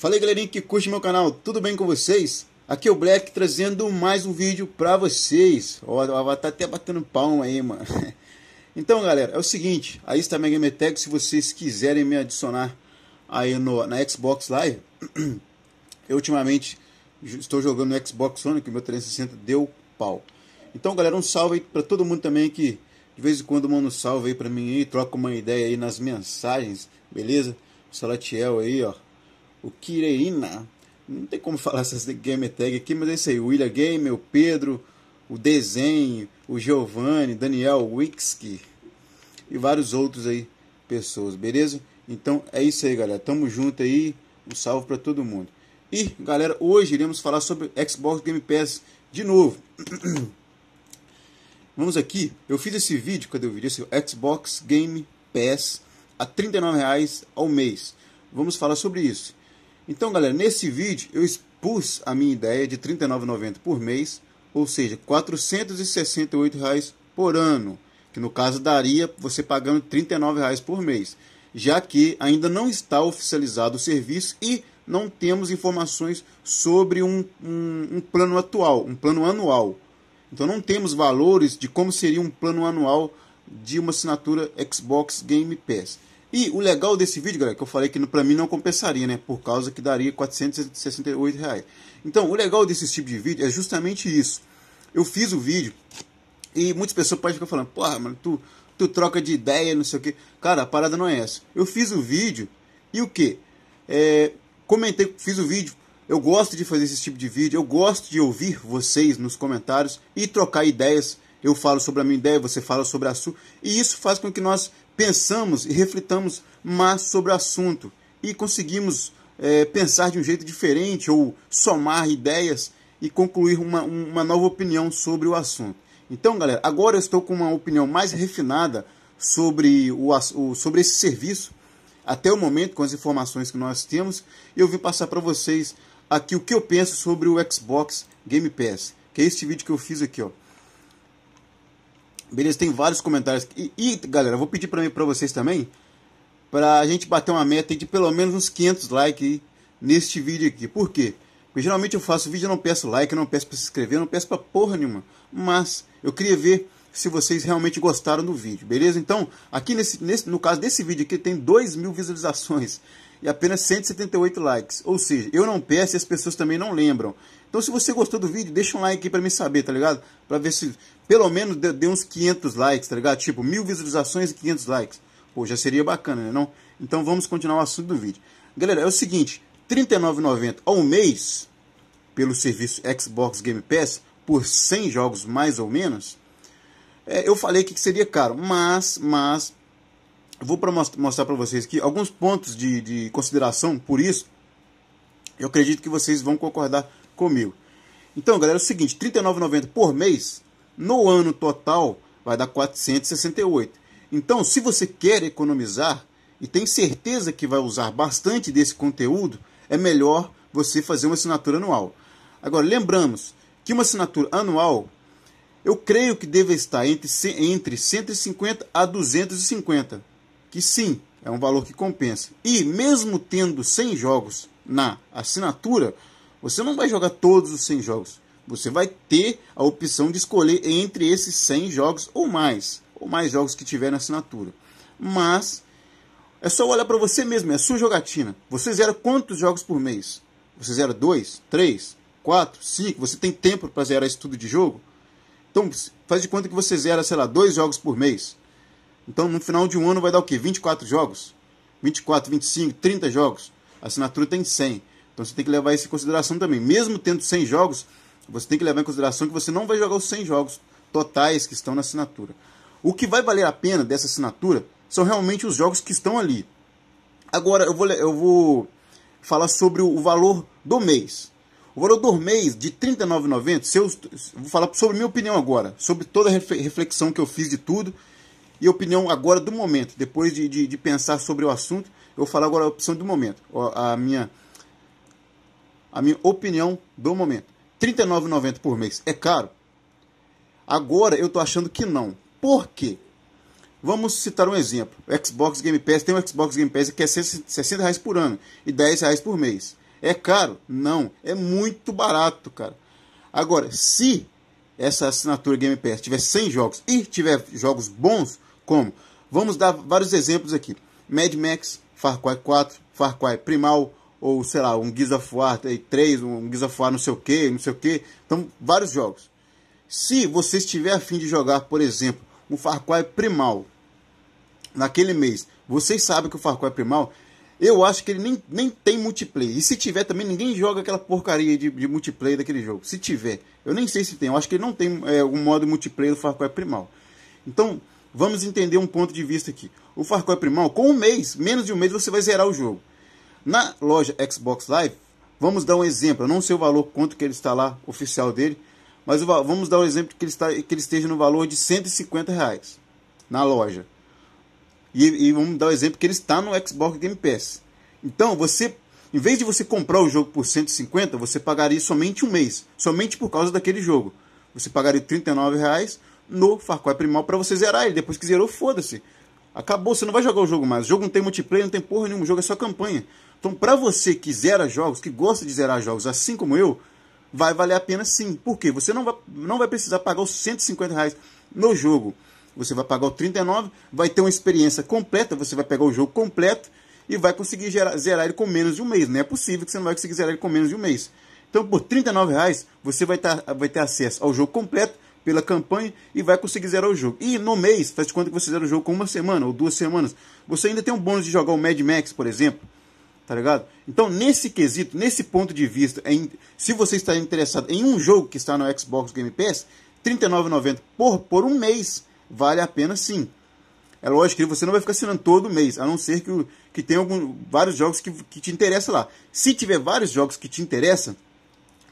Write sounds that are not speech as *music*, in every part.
Fala aí galerinha que curte meu canal, tudo bem com vocês? Aqui é o Black trazendo mais um vídeo pra vocês. Ó, o Avatar tá até batendo palma aí, mano. *laughs* Então galera, é o seguinte, aí está minha Gametag, se vocês quiserem me adicionar aí no, na Xbox Live, *clears throat* eu ultimamente estou jogando no Xbox One, que o meu 360 deu pau. Então galera, um salve aí pra todo mundo também que de vez em quando manda um salve aí pra mim e troca uma ideia aí nas mensagens, beleza? Salatiel aí, ó, o Kireina. Não tem como falar essas game tag aqui, mas é isso aí. O William Gamer, o Pedro, o Desenho, o Giovanni, Daniel Wixki e vários outros aí pessoas, beleza? Então é isso aí, galera. Tamo junto aí. Um salve para todo mundo. E, galera, hoje iremos falar sobre Xbox Game Pass de novo. *clears throat* Vamos aqui. Eu fiz esse vídeo, cadê o vídeo? Esse é Xbox Game Pass a R$ 39 ao mês. Vamos falar sobre isso. Então, galera, nesse vídeo eu expus a minha ideia de R$ 39,90 por mês, ou seja, R$ 468 reais por ano, que no caso daria você pagando R$ 39,00 por mês, já que ainda não está oficializado o serviço e não temos informações sobre um, um, um plano atual, um plano anual. Então não temos valores de como seria um plano anual de uma assinatura Xbox Game Pass. E o legal desse vídeo, galera, é que eu falei que para mim não compensaria, né? Por causa que daria 468 reais. Então, o legal desse tipo de vídeo é justamente isso. Eu fiz o vídeo e muitas pessoas podem ficar falando, porra, mano, tu, tu troca de ideia, não sei o que. Cara, a parada não é essa. Eu fiz o vídeo e o que? É, comentei, fiz o vídeo. Eu gosto de fazer esse tipo de vídeo, eu gosto de ouvir vocês nos comentários e trocar ideias. Eu falo sobre a minha ideia, você fala sobre a sua, e isso faz com que nós pensamos e reflitamos mais sobre o assunto e conseguimos é, pensar de um jeito diferente ou somar ideias e concluir uma, uma nova opinião sobre o assunto. Então, galera, agora eu estou com uma opinião mais refinada sobre, o, o sobre esse serviço. Até o momento, com as informações que nós temos, eu vim passar para vocês aqui o que eu penso sobre o Xbox Game Pass, que é este vídeo que eu fiz aqui, ó. Beleza, tem vários comentários. E, e galera, vou pedir para mim para vocês também para a gente bater uma meta de pelo menos uns 500 likes neste vídeo aqui. Por quê? Porque geralmente eu faço vídeo, eu não peço like, não peço para se inscrever, não peço para porra nenhuma. Mas eu queria ver se vocês realmente gostaram do vídeo, beleza? Então, aqui nesse, nesse no caso desse vídeo aqui tem 2 mil visualizações e apenas 178 likes. Ou seja, eu não peço e as pessoas também não lembram. Então se você gostou do vídeo, deixa um like aí pra mim saber, tá ligado? Pra ver se pelo menos deu, deu uns 500 likes, tá ligado? Tipo, mil visualizações e 500 likes. Pô, já seria bacana, né não? Então vamos continuar o assunto do vídeo. Galera, é o seguinte, R$39,90 39,90 ao mês, pelo serviço Xbox Game Pass, por 100 jogos mais ou menos, é, eu falei que seria caro, mas, mas, vou pra mostrar para vocês aqui alguns pontos de, de consideração por isso, eu acredito que vocês vão concordar comigo. Então, galera, é o seguinte, R$ 39,90 por mês, no ano total, vai dar 468. Então, se você quer economizar e tem certeza que vai usar bastante desse conteúdo, é melhor você fazer uma assinatura anual. Agora, lembramos que uma assinatura anual, eu creio que deve estar entre, entre 150 a 250, que sim, é um valor que compensa. E mesmo tendo 100 jogos na assinatura, você não vai jogar todos os 100 jogos. Você vai ter a opção de escolher entre esses 100 jogos ou mais, ou mais jogos que tiver na assinatura. Mas é só olhar para você mesmo, é a sua jogatina. Você zera quantos jogos por mês? Você zera 2, 3, 4, 5? Você tem tempo para zerar isso tudo de jogo? Então faz de conta que você zera, sei lá, dois jogos por mês. Então no final de um ano vai dar o quê? 24 jogos? 24, 25, 30 jogos. A assinatura tem 100. Então você tem que levar isso em consideração também. Mesmo tendo 100 jogos, você tem que levar em consideração que você não vai jogar os 100 jogos totais que estão na assinatura. O que vai valer a pena dessa assinatura são realmente os jogos que estão ali. Agora eu vou, eu vou falar sobre o valor do mês. O valor do mês de R$ 39,90, eu, vou falar sobre minha opinião agora, sobre toda a reflexão que eu fiz de tudo e opinião agora do momento. Depois de, de, de pensar sobre o assunto, eu vou falar agora a opção do momento, a minha a minha opinião do momento. R$ 39,90 por mês é caro? Agora eu estou achando que não. Por quê? Vamos citar um exemplo. O Xbox Game Pass tem um Xbox Game Pass que é 60 reais por ano e 10 reais por mês. É caro? Não, é muito barato, cara. Agora, se essa assinatura Game Pass tiver 100 jogos e tiver jogos bons, como? Vamos dar vários exemplos aqui. Mad Max, Far Cry 4, Far Cry Primal, ou sei lá, um Gears of War 3, eh, um Gears of War não sei o que, não sei o que. Então, vários jogos. Se você estiver afim de jogar, por exemplo, um Far Cry Primal naquele mês, vocês sabem que o Far Cry Primal, eu acho que ele nem, nem tem multiplayer. E se tiver também, ninguém joga aquela porcaria de, de multiplayer daquele jogo. Se tiver, eu nem sei se tem, eu acho que ele não tem é, eh, um modo multiplayer do Far Cry Primal. Então, vamos entender um ponto de vista aqui. O Far Cry Primal, com um mês, menos de um mês, você vai zerar o jogo. Na loja Xbox Live, vamos dar um exemplo, eu não sei o valor quanto que ele está lá, oficial dele, mas vamos dar um exemplo que ele, está, que ele esteja no valor de 150 reais na loja. E, e vamos dar o um exemplo que ele está no Xbox Game Pass. Então, você, em vez de você comprar o jogo por 150, você pagaria somente um mês, somente por causa daquele jogo. Você pagaria 39 reais no Far Cry Primal para você zerar ele. Depois que zerou, foda-se. Acabou, você não vai jogar o jogo mais. O jogo não tem multiplayer, não tem porra nenhuma, o jogo é só campanha. Então, para você que zera jogos, que gosta de zerar jogos, assim como eu, vai valer a pena sim. Por quê? Você não vai, não vai precisar pagar os 150 reais no jogo. Você vai pagar o 39, vai ter uma experiência completa, você vai pegar o jogo completo e vai conseguir gerar, zerar ele com menos de um mês. Não é possível que você não vai conseguir zerar ele com menos de um mês. Então, por 39 reais você vai, tá, vai ter acesso ao jogo completo pela campanha e vai conseguir zerar o jogo. E no mês, faz de conta que você zera o jogo com uma semana ou duas semanas, você ainda tem um bônus de jogar o Mad Max, por exemplo. Tá ligado? Então, nesse quesito, nesse ponto de vista, em, é se você está interessado em um jogo que está no Xbox Game Pass, R$39,90 39,90 por, por um mês vale a pena sim. É lógico que você não vai ficar assinando todo mês, a não ser que, que tenha algum, vários jogos que, que te interessam lá. Se tiver vários jogos que te interessam,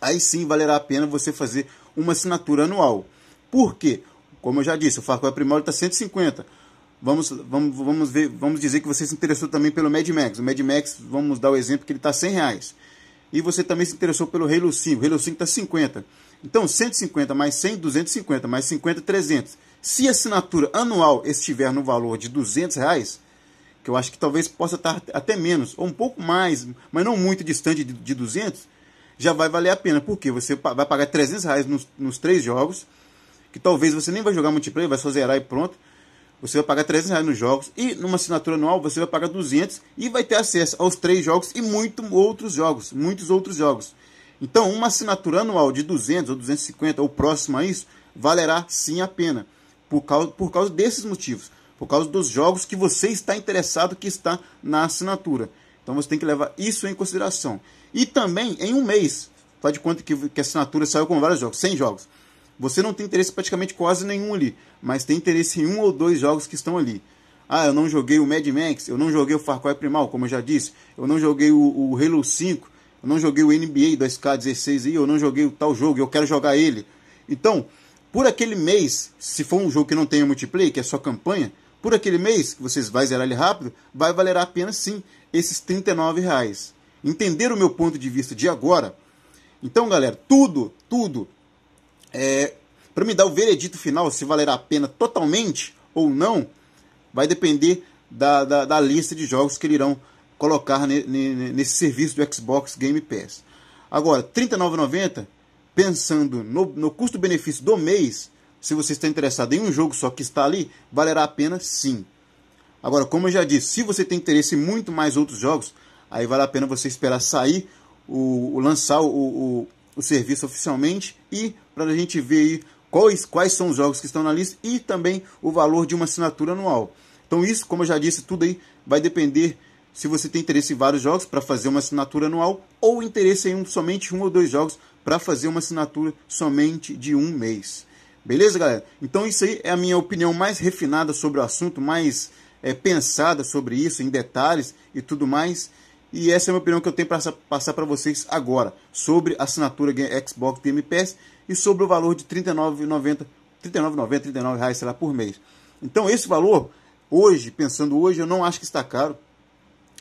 aí sim valerá a pena você fazer uma assinatura anual. Por quê? Como eu já disse, o Far Cry Primal está 150. Vamos, vamos, vamos, ver, vamos dizer que você se interessou também pelo Mad Max. O Mad Max, vamos dar o exemplo que ele está 100 reais. E você também se interessou pelo Halo 5. O Halo 5 está 50. Então, 150 mais 100, 250, mais 50, 300. Se a assinatura anual estiver no valor de 200 reais, que eu acho que talvez possa estar até menos, ou um pouco mais, mas não muito distante de, de 200, já vai valer a pena, porque você vai pagar 300 reais nos, nos três jogos, que talvez você nem vai jogar multiplayer, vai só zerar e pronto você vai pagar 300 reais nos jogos e numa assinatura anual você vai pagar 200 e vai ter acesso aos três jogos e muitos outros jogos, muitos outros jogos. Então, uma assinatura anual de 200 ou 250 ou próxima a isso valerá sim a pena por causa, por causa desses motivos, por causa dos jogos que você está interessado que está na assinatura. Então você tem que levar isso em consideração. E também em um mês, faz de conta que, que a assinatura saiu com vários jogos, 100 jogos. Você não tem interesse praticamente quase nenhum ali, mas tem interesse em um ou dois jogos que estão ali. Ah, eu não joguei o Mad Max, eu não joguei o Far Cry Primal, como eu já disse, eu não joguei o, o Halo 5, eu não joguei o NBA 2K16 e eu não joguei o tal jogo, eu quero jogar ele. Então, por aquele mês, se for um jogo que não tenha multiplayer, que é só campanha, por aquele mês, que vocês vão zerar ele rápido, vai valer a pena sim esses R$ reais. Entender o meu ponto de vista de agora? Então, galera, tudo, tudo é, para me dar o veredito final, se valerá a pena totalmente ou não, vai depender da, da, da lista de jogos que irão colocar ne, ne, nesse serviço do Xbox Game Pass. Agora, R$ 39,90, pensando no, no custo-benefício do mês, se você está interessado em um jogo só que está ali, valerá a pena sim. Agora, como eu já disse, se você tem interesse em muito mais outros jogos, aí vale a pena você esperar sair, o, o lançar o, o, o serviço oficialmente e para a gente ver aí quais, quais são os jogos que estão na lista e também o valor de uma assinatura anual. Então isso, como eu já disse, tudo aí vai depender se você tem interesse em vários jogos para fazer uma assinatura anual ou interesse em um, somente um ou dois jogos para fazer uma assinatura somente de um mês. Beleza, galera? Então isso aí é a minha opinião mais refinada sobre o assunto, mais é, pensada sobre isso, em detalhes e tudo mais. E essa é a minha opinião que eu tenho para passar para vocês agora sobre a assinatura Xbox Game Pass e sobre o valor de R$ 39,90, R$ 39,90, R$ sei lá, por mês. Então, esse valor, hoje, pensando hoje, eu não acho que está caro.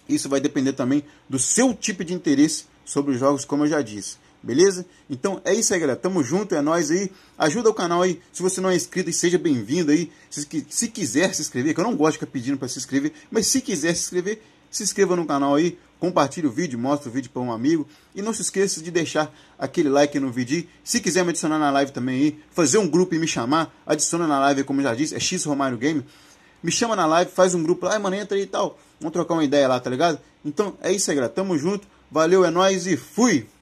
Isso vai depender também do seu tipo de interesse sobre os jogos, como eu já disse. Beleza? Então é isso aí, galera. Tamo junto, é nós aí. Ajuda o canal aí. Se você não é inscrito, seja bem-vindo aí. Se, se quiser se inscrever, que eu não gosto de ficar pedindo para se inscrever, mas se quiser se inscrever, se inscreva no canal aí, compartilhe o vídeo, mostre o vídeo para um amigo. E não se esqueça de deixar aquele like no vídeo. Se quiser me adicionar na live também aí, fazer um grupo e me chamar, adiciona na live, como já disse, é X Romário Game. Me chama na live, faz um grupo lá, ah, mano, entra aí e tal. Vamos trocar uma ideia lá, tá ligado? Então é isso aí, galera. Tamo junto. Valeu, é nóis e fui!